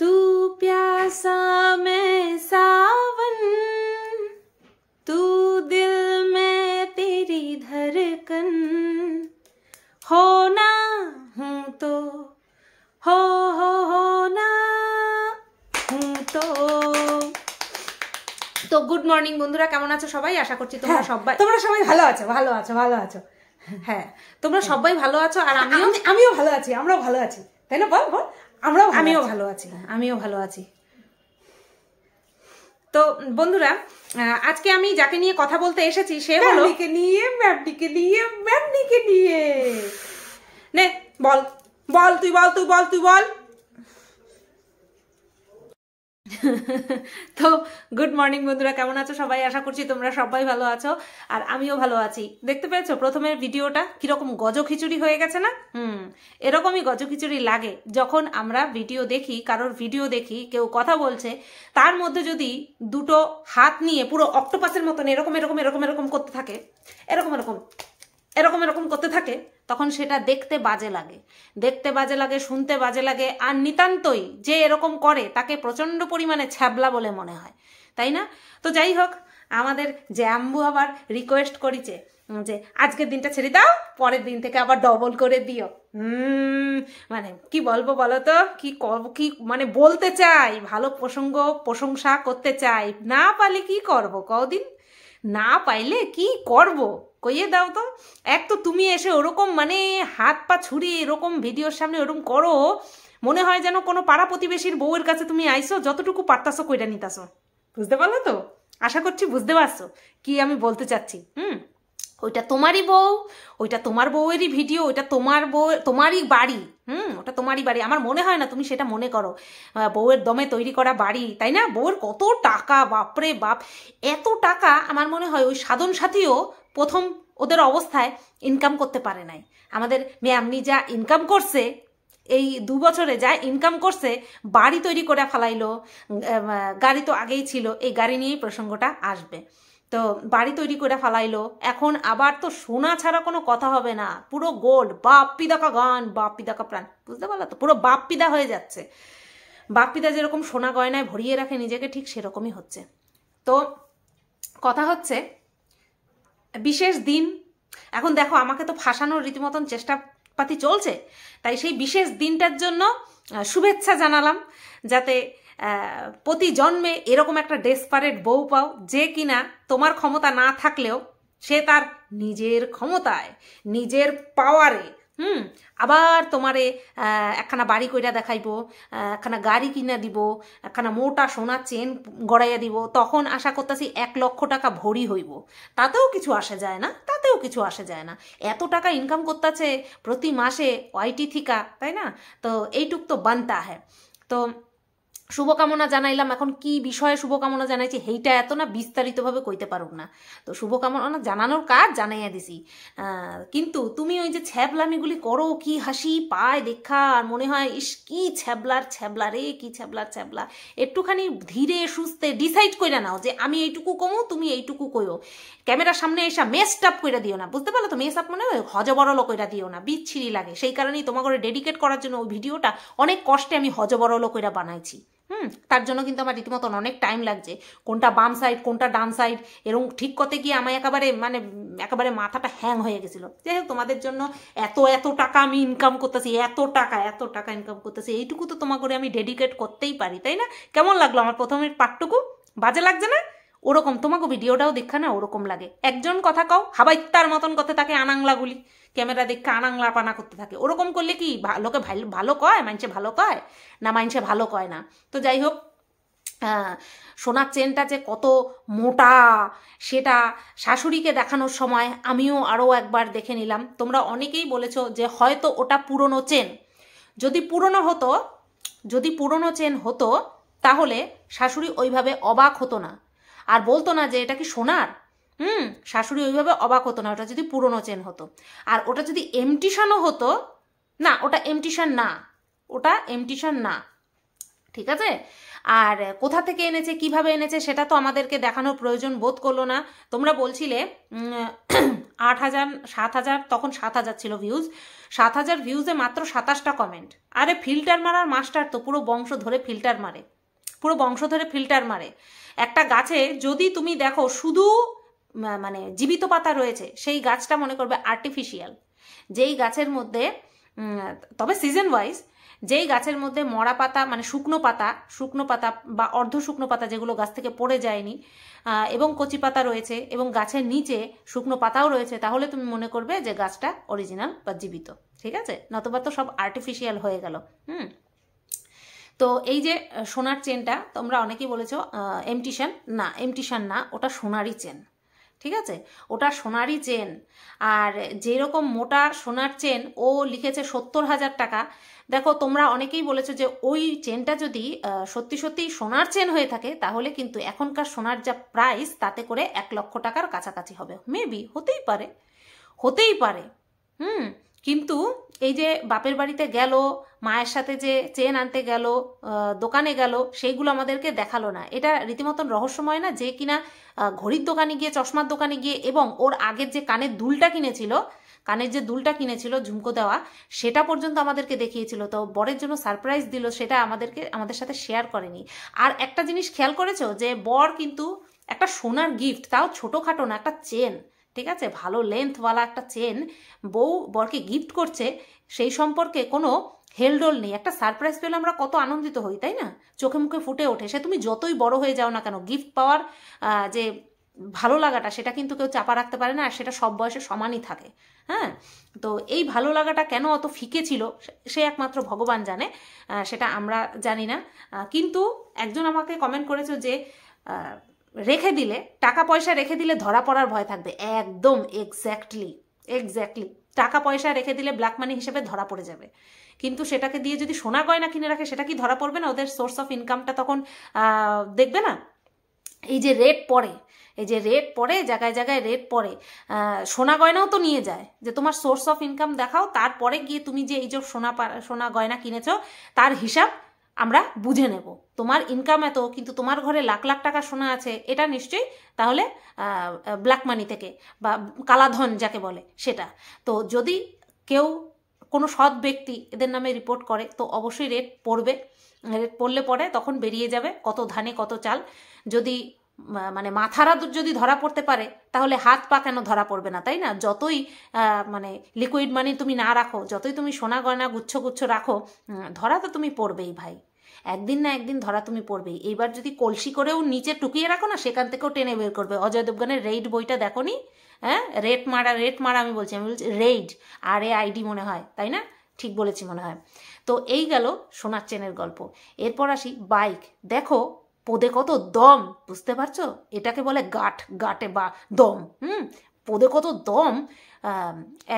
तू प्यासा मैं सावन तू दिल में तेरी धड़कन होना हूँ तो हो हो होना हूँ तो তো গুড মর্নিং বন্ধুরা কেমন আছো সবাই আশা করছি তোমরা হ্যাঁ, সবাই তোমরা সবাই ভালো আছো ভালো আছো ভালো আছো হ্যাঁ তোমরা সবাই ভালো আছো আর হ্যাঁ, আমিও আমিও ভালো আছি আমরাও ভালো আছি তাই না বল বল আমরাও আমিও ভালো আছি আমিও ভালো আছি তো বন্ধুরা আজকে আমি যাকে নিয়ে কথা বলতে এসেছি সে হলো নিয়ে ম্যামটিকে নিয়ে ম্যামনিকে নিয়ে নে বল বল তুই বল তুই বল তুই বল তো গুড মর্নিং বন্ধুরা কেমন আছো সবাই আশা করছি তোমরা সবাই ভালো আছো আর আমিও ভালো আছি দেখতে পেয়েছো প্রথমের ভিডিওটা কিরকম গজ খিচুড়ি হয়ে গেছে না হুম এরকমই গজ খিচুড়ি লাগে যখন আমরা ভিডিও দেখি কারোর ভিডিও দেখি কেউ কথা বলছে তার মধ্যে যদি দুটো হাত নিয়ে পুরো অক্টোপাসের মতন এরকম এরকম এরকম এরকম করতে থাকে এরকম এরকম এরকম এরকম করতে থাকে তখন সেটা দেখতে বাজে লাগে দেখতে বাজে লাগে শুনতে বাজে লাগে আর নিতান্তই যে এরকম করে তাকে প্রচণ্ড পরিমাণে ছ্যাবলা বলে মনে হয় তাই না তো যাই হোক আমাদের জ্যাম্বু আবার রিকোয়েস্ট করিছে যে আজকের দিনটা ছেড়ে দাও পরের দিন থেকে আবার ডবল করে দিও মানে কি বলবো বলো তো কি কি মানে বলতে চাই ভালো প্রসঙ্গ প্রশংসা করতে চাই না পালে কি করব কদিন না পাইলে কি করব কইয়ে দাও তো এক তো তুমি এসে ওরকম মানে হাত পা ছুড়িয়ে এরকম ভিডিওর সামনে ওরকম করো মনে হয় যেন কোনো পাড়া প্রতিবেশীর বউয়ের কাছে তুমি আইসো যতটুকু পারতাসো কইটা নিতাছো বুঝতে পারলো তো আশা করছি বুঝতে পারছো কি আমি বলতে চাচ্ছি হুম ওইটা তোমারই বউ ওইটা তোমার বউয়েরই ভিডিও ওইটা তোমার বউ তোমারই বাড়ি হুম ওটা তোমারই বাড়ি আমার মনে হয় না তুমি সেটা মনে করো বউয়ের দমে তৈরি করা বাড়ি তাই না বউয়ের কত টাকা বাপরে বাপ এত টাকা আমার মনে হয় ওই সাধন সাথীও প্রথম ওদের অবস্থায় ইনকাম করতে পারে নাই আমাদের ম্যামনি যা ইনকাম করছে এই দু বছরে যা ইনকাম করছে বাড়ি তৈরি করে ফেলাইলো গাড়ি তো আগেই ছিল এই গাড়ি নিয়েই প্রসঙ্গটা আসবে তো বাড়ি তৈরি করে ফেলাইলো এখন আবার তো সোনা ছাড়া কোনো কথা হবে না পুরো গোল্ড বাপ্পিদাকা গান বাপ্পিদাকা প্রাণ বুঝতে পারলো তো পুরো বাপ্পিদা হয়ে যাচ্ছে বাপ্পিদা যেরকম সোনা গয়নায় ভরিয়ে রাখে নিজেকে ঠিক সেরকমই হচ্ছে তো কথা হচ্ছে বিশেষ দিন এখন দেখো আমাকে তো ফাঁসানোর রীতিমতন চেষ্টাপাতি চলছে তাই সেই বিশেষ দিনটার জন্য শুভেচ্ছা জানালাম যাতে প্রতি জন্মে এরকম একটা ডেসপারেট বউ পাও যে কিনা তোমার ক্ষমতা না থাকলেও সে তার নিজের ক্ষমতায় নিজের পাওয়ারে হুম আবার তোমারে একখানা বাড়ি কইরা দেখাইবো একখানা গাড়ি কিনা দিব একখানা মোটা সোনা চেন গড়াইয়া দিব তখন আশা করতেছি এক লক্ষ টাকা ভরি হইব তাতেও কিছু আসে যায় না তাতেও কিছু আসে যায় না এত টাকা ইনকাম করতেছে প্রতি মাসে ওয়াইটি থিকা তাই না তো এইটুক তো বানতা হ্যাঁ তো শুভকামনা জানাইলাম এখন কি বিষয়ে শুভকামনা জানাইছি হেইটা এত না বিস্তারিতভাবে কইতে পারুক না তো শুভকামনা জানানোর কাজ জানাইয়া দিছি কিন্তু তুমি ওই যে ছ্যাবলামিগুলি করো কি হাসি পায় দেখা আর মনে হয় ইস কি ছ্যাবলার ছ্যাবলা রে কি ছ্যাবলার ছ্যাবলা একটুখানি ধীরে সুস্থে ডিসাইড করে নাও যে আমি এইটুকু কমো তুমি এইটুকু কইও ক্যামেরার সামনে এসা মেস্ট আপ করে দিও না বুঝতে পারলো তো মেস আপ মানে হজবরল কইরা দিও না বিচ্ছিরি লাগে সেই কারণেই তোমাকে ডেডিকেট করার জন্য ওই ভিডিওটা অনেক কষ্টে আমি হজবরল কইরা বানাইছি হুম তার জন্য কিন্তু আমার রীতিমতন অনেক টাইম লাগছে কোনটা বাম সাইড কোনটা ডান সাইড এরকম ঠিক করতে গিয়ে আমার একেবারে মানে একেবারে মাথাটা হ্যাং হয়ে গেছিলো যাই হোক তোমাদের জন্য এত এত টাকা আমি ইনকাম করতেছি এত টাকা এত টাকা ইনকাম করতেছি এইটুকু তো তোমাকে আমি ডেডিকেট করতেই পারি তাই না কেমন লাগলো আমার প্রথমের পাটটুকু বাজে লাগছে না ওরকম তোমাকে ভিডিওটাও দেখা না ওরকম লাগে একজন কথা কও হাবাইত্তার মতন কথা তাকে আনাংলাগুলি ক্যামেরা দেখে আনাংলাপানা করতে থাকে ওরকম করলে কি লোকে ভালো কয় মানছে ভালো কয় না মানছে ভালো কয় না তো যাই হোক সোনার চেনটা যে কত মোটা সেটা শাশুড়িকে দেখানোর সময় আমিও আরও একবার দেখে নিলাম তোমরা অনেকেই বলেছ যে হয়তো ওটা পুরনো চেন যদি পুরনো হতো যদি পুরনো চেন হতো তাহলে শাশুড়ি ওইভাবে অবাক হতো না আর বলতো না যে এটা কি সোনার হুম শাশুড়ি ওইভাবে অবাক হতো না ওটা যদি পুরনো চেন হতো আর ওটা যদি এমটিশানও হতো না ওটা এমটিশান না ওটা এমটিশান না ঠিক আছে আর কোথা থেকে এনেছে কিভাবে এনেছে সেটা তো আমাদেরকে দেখানোর প্রয়োজন বোধ করলো না তোমরা বলছিলে আট হাজার সাত হাজার তখন সাত হাজার ছিল ভিউজ সাত হাজার ভিউজে মাত্র সাতাশটা কমেন্ট আরে ফিল্টার মারার মাস্টার তো পুরো বংশ ধরে ফিল্টার মারে পুরো বংশ ধরে ফিল্টার মারে একটা গাছে যদি তুমি দেখো শুধু মানে জীবিত পাতা রয়েছে সেই গাছটা মনে করবে আর্টিফিশিয়াল যেই গাছের মধ্যে তবে সিজন ওয়াইজ যেই গাছের মধ্যে মরা পাতা মানে শুকনো পাতা শুকনো পাতা বা অর্ধ শুকনো পাতা যেগুলো গাছ থেকে পড়ে যায়নি এবং কচি পাতা রয়েছে এবং গাছের নিচে শুকনো পাতাও রয়েছে তাহলে তুমি মনে করবে যে গাছটা অরিজিনাল বা জীবিত ঠিক আছে নতবা তো সব আর্টিফিশিয়াল হয়ে গেল হুম তো এই যে সোনার চেনটা তোমরা অনেকেই বলেছ এমটিশান না এমটিশান না ওটা সোনারই চেন ঠিক আছে ওটা সোনারই চেন আর যেরকম মোটা সোনার চেন ও লিখেছে সত্তর হাজার টাকা দেখো তোমরা অনেকেই বলেছো যে ওই চেনটা যদি সত্যি সত্যি সোনার চেন হয়ে থাকে তাহলে কিন্তু এখনকার সোনার যা প্রাইস তাতে করে এক লক্ষ টাকার কাছাকাছি হবে মেবি হতেই পারে হতেই পারে হুম কিন্তু এই যে বাপের বাড়িতে গেল মায়ের সাথে যে চেন আনতে গেল দোকানে গেল সেইগুলো আমাদেরকে দেখালো না এটা রীতিমতন রহস্যময় না যে কিনা ঘড়ির দোকানে গিয়ে চশমার দোকানে গিয়ে এবং ওর আগের যে কানের দুলটা কিনেছিল কানের যে দুলটা কিনেছিল ঝুমকো দেওয়া সেটা পর্যন্ত আমাদেরকে দেখিয়েছিল তো বরের জন্য সারপ্রাইজ দিল সেটা আমাদেরকে আমাদের সাথে শেয়ার করেনি আর একটা জিনিস খেয়াল করেছো যে বর কিন্তু একটা সোনার গিফট তাও ছোটোখাটো না একটা চেন ঠিক আছে ভালো লেন্থওয়ালা একটা চেন বউ বরকে গিফট করছে সেই সম্পর্কে কোনো হেলডোল নেই একটা সারপ্রাইজ পেলে আমরা কত আনন্দিত হই তাই না চোখে মুখে ফুটে ওঠে সে তুমি যতই বড় হয়ে যাও না কেন গিফট পাওয়ার যে ভালো লাগাটা সেটা কিন্তু কেউ চাপা রাখতে পারে না আর সেটা সব বয়সে সমানই থাকে হ্যাঁ তো এই ভালো লাগাটা কেন অত ফিকে ছিল সে একমাত্র ভগবান জানে সেটা আমরা জানি না কিন্তু একজন আমাকে কমেন্ট করেছে যে রেখে দিলে টাকা পয়সা রেখে দিলে ধরা পড়ার ভয় থাকবে একদম এক্স্যাক্টলি এক্স্যাক্টলি টাকা পয়সা রেখে দিলে ব্ল্যাক মানি হিসেবে ধরা পড়ে যাবে কিন্তু সেটাকে দিয়ে যদি সোনা গয়না কিনে রাখে সেটা কি ধরা পড়বে না ওদের সোর্স অফ ইনকামটা তখন দেখবে না এই যে রেট পড়ে এই যে রেট পড়ে জায়গায় জায়গায় রেট পড়ে সোনা গয়নাও তো নিয়ে যায় যে তোমার সোর্স অফ ইনকাম দেখাও তারপরে গিয়ে তুমি যে এই যে সোনা সোনা গয়না কিনেছো তার হিসাব আমরা বুঝে নেব তোমার ইনকাম এত কিন্তু তোমার ঘরে লাখ লাখ টাকা সোনা আছে এটা নিশ্চয়ই তাহলে ব্ল্যাক মানি থেকে বা কালাধন যাকে বলে সেটা তো যদি কেউ কোনো সৎ ব্যক্তি এদের নামে রিপোর্ট করে তো অবশ্যই রেট পড়বে রেট পড়লে পরে তখন বেরিয়ে যাবে কত ধানে কত চাল যদি মানে মাথারা যদি ধরা পড়তে পারে তাহলে হাত পা কেন ধরা পড়বে না তাই না যতই মানে লিকুইড মানি তুমি না রাখো যতই তুমি সোনা গয়না গুচ্ছ গুচ্ছ রাখো ধরা তো তুমি পড়বেই ভাই একদিন না একদিন ধরা তুমি পড়বেই এইবার যদি কলসি করেও নিচে টুকিয়ে রাখো না সেখান থেকেও টেনে বের করবে অজয় দেবগানের রেড বইটা দেখো নি হ্যাঁ রেড মারা রেড মারা আমি বলছি আমি বলছি রেড আর এ আইডি মনে হয় তাই না ঠিক বলেছি মনে হয় তো এই গেল সোনার চেনের গল্প এরপর আসি বাইক দেখো পোদে কত দম বুঝতে পারছো এটাকে বলে গাট গাটে বা দম হুম পোদে কত দম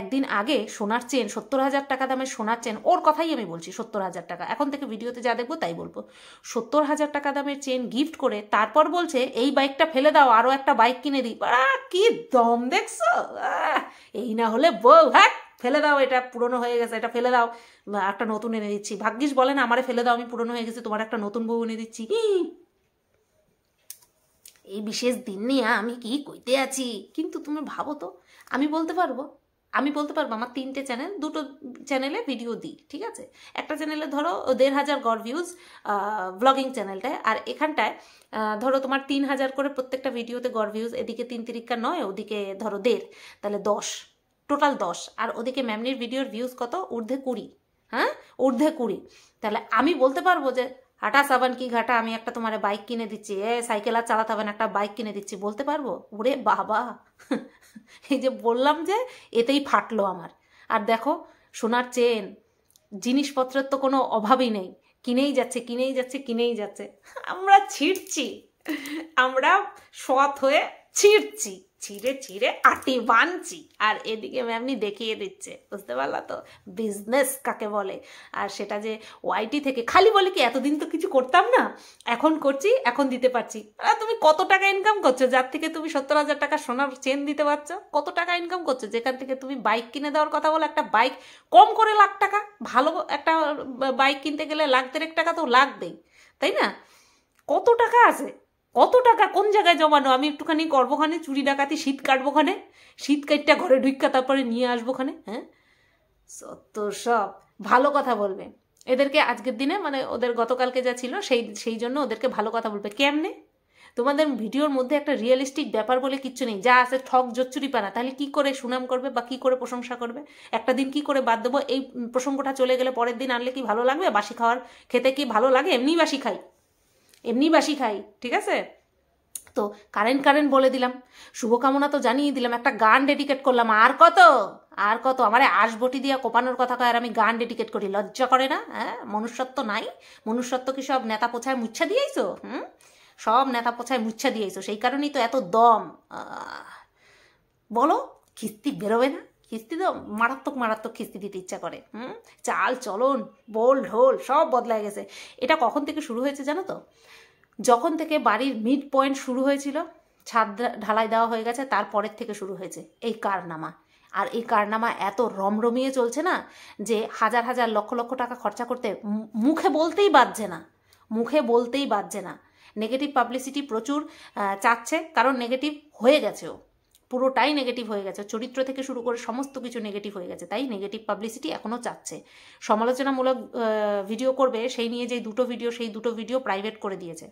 একদিন আগে সোনার চেন সত্তর হাজার টাকা দামের সোনার চেন ওর কথাই আমি বলছি সত্তর হাজার টাকা এখন থেকে ভিডিওতে যা দেখবো তাই বলবো সত্তর হাজার টাকা দামের চেন গিফট করে তারপর বলছে এই বাইকটা ফেলে দাও আরও একটা বাইক কিনে দিই কি দম দেখছো এই না হলে বউ হ্যাঁ ফেলে দাও এটা পুরনো হয়ে গেছে এটা ফেলে দাও একটা নতুন এনে দিচ্ছি ভাগ্যিস বলে না আমারে ফেলে দাও আমি পুরনো হয়ে গেছি তোমার একটা নতুন বউ এনে দিচ্ছি এই বিশেষ দিন নিয়ে আমি কি কইতে আছি কিন্তু তুমি ভাবো তো আমি বলতে পারবো আমি বলতে পারবো আমার তিনটে চ্যানেল দুটো চ্যানেলে ভিডিও দিই ঠিক আছে একটা চ্যানেলে ধরো দেড় হাজার গড় ভিউজ ব্লগিং চ্যানেলটায় আর এখানটায় ধরো তোমার তিন হাজার করে প্রত্যেকটা ভিডিওতে গড় ভিউজ এদিকে তিন তিরিক্কা নয় ওদিকে ধরো দেড় তাহলে দশ টোটাল দশ আর ওদিকে ম্যামনির ভিডিওর ভিউজ কত ঊর্ধ্বে কুড়ি হ্যাঁ ঊর্ধ্বে কুড়ি তাহলে আমি বলতে পারবো যে আঠাশ আবান কি ঘাটা আমি একটা তোমার বাইক কিনে দিচ্ছি এ সাইকেল আর চালাতে হবে না একটা বাইক কিনে দিচ্ছি বলতে পারবো ওরে বাবা এই যে বললাম যে এতেই ফাটলো আমার আর দেখো সোনার চেন জিনিসপত্রের তো কোনো অভাবই নেই কিনেই যাচ্ছে কিনেই যাচ্ছে কিনেই যাচ্ছে আমরা ছিঁড়ছি আমরা সৎ হয়ে ছিঁড়ছি ছিঁড়ে ছিঁড়ে আটি বানছি আর এদিকে ম্যামনি দেখিয়ে দিচ্ছে বুঝতে পারলা তো বিজনেস কাকে বলে আর সেটা যে ওয়াইটি থেকে খালি বলে কি এতদিন তো কিছু করতাম না এখন করছি এখন দিতে পারছি আর তুমি কত টাকা ইনকাম করছো যার থেকে তুমি সত্তর হাজার টাকা সোনার চেন দিতে পারছো কত টাকা ইনকাম করছো যেখান থেকে তুমি বাইক কিনে দেওয়ার কথা বলো একটা বাইক কম করে লাখ টাকা ভালো একটা বাইক কিনতে গেলে লাখ দেড়েক টাকা তো লাগবেই তাই না কত টাকা আছে কত টাকা কোন জায়গায় জমানো আমি একটুখানি করবোখানে চুরি ডাকাতি শীত কাটবোখানে শীত কাটটা ঘরে ঢুকা তারপরে নিয়ে আসবোখানে হ্যাঁ সত্য সব ভালো কথা বলবে এদেরকে আজকের দিনে মানে ওদের গতকালকে যা ছিল সেই সেই জন্য ওদেরকে ভালো কথা বলবে কেমনে তোমাদের ভিডিওর মধ্যে একটা রিয়েলিস্টিক ব্যাপার বলে কিচ্ছু নেই যা আছে ঠক জোচ্চুরি পানা তাহলে কি করে সুনাম করবে বা কি করে প্রশংসা করবে একটা দিন কি করে বাদ দেবো এই প্রসঙ্গটা চলে গেলে পরের দিন আনলে কি ভালো লাগবে বাসি খাওয়ার খেতে কি ভালো লাগে এমনি বাসি খাই এমনি বাসি খাই ঠিক আছে তো কারেন্ট কারেন্ট বলে দিলাম শুভকামনা তো জানিয়ে দিলাম একটা গান ডেডিকেট করলাম আর কত আর কত আমারে বটি দিয়া কোপানোর কথা কয় আর আমি গান ডেডিকেট করি লজ্জা করে না হ্যাঁ মনুষ্যত্ব নাই মনুষ্যত্ব কি সব নেতা পোছায় মুচ্ছা দিয়েইছো হুম সব নেতা পোছায় মুচ্ছা দিয়েছো সেই কারণেই তো এত দম বলো কিস্তি বেরোবে না খিস্তি তো মারাত্মক মারাত্মক খিস্তি দিতে ইচ্ছা করে হুম চাল চলন বোল ঢোল সব বদলায় গেছে এটা কখন থেকে শুরু হয়েছে জানো তো যখন থেকে বাড়ির মিড পয়েন্ট শুরু হয়েছিল ছাদ ঢালাই দেওয়া হয়ে গেছে তারপরের থেকে শুরু হয়েছে এই কারনামা আর এই কারনামা এত রমরমিয়ে চলছে না যে হাজার হাজার লক্ষ লক্ষ টাকা খরচা করতে মুখে বলতেই বাজছে না মুখে বলতেই বাজছে না নেগেটিভ পাবলিসিটি প্রচুর চাচ্ছে কারণ নেগেটিভ হয়ে গেছেও পুরোটাই নেগেটিভ হয়ে গেছে চরিত্র থেকে শুরু করে সমস্ত কিছু নেগেটিভ হয়ে গেছে তাই নেগেটিভ পাবলিসিটি এখনও চাচ্ছে সমালোচনামূলক ভিডিও করবে সেই নিয়ে যে দুটো ভিডিও সেই দুটো ভিডিও প্রাইভেট করে দিয়েছে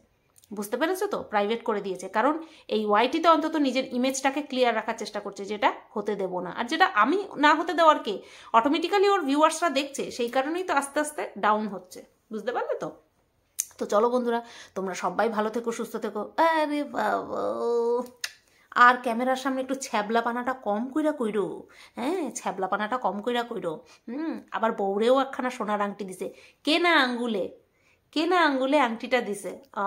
বুঝতে পেরেছো তো প্রাইভেট করে দিয়েছে কারণ এই ওয়াইটিতে অন্তত নিজের ইমেজটাকে ক্লিয়ার রাখার চেষ্টা করছে যেটা হতে দেব না আর যেটা আমি না হতে দেওয়ার কে অটোমেটিক্যালি ওর ভিউয়ার্সরা দেখছে সেই কারণেই তো আস্তে আস্তে ডাউন হচ্ছে বুঝতে পারলে তো তো চলো বন্ধুরা তোমরা সবাই ভালো থেকো সুস্থ থেকো আরে বাবা আর ক্যামেরার সামনে একটু ছ্যাবলা পানাটা কম কইরা কইরো হ্যাঁ ছ্যাবলা পানাটা কম কইরা কইরো হুম আবার বৌড়েও একখানা সোনার আংটি দিছে কে না আঙ্গুলে কে না আঙ্গুলে আংটিটা দিছে অ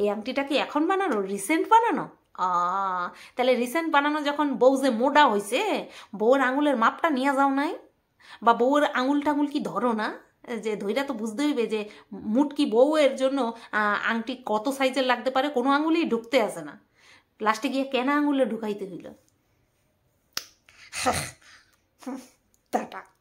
এই আংটিটা কি এখন বানানো রিসেন্ট বানানো তাহলে রিসেন্ট বানানো যখন বউ যে মোডা হয়েছে বউর আঙুলের মাপটা নিয়ে যাও নাই বা বউয়ের আঙুল টাঙুল কি ধরো না যে ধৈরা তো বুঝতে হইবে যে মুটকি বউয়ের জন্য আংটি কত সাইজের লাগতে পারে কোনো আঙুলেই ঢুকতে আসে না লাস্টে গিয়ে কেনা আঙুলে ঢুকাইতে হইল হ্যাঁ, হ্যাঁ, টাটা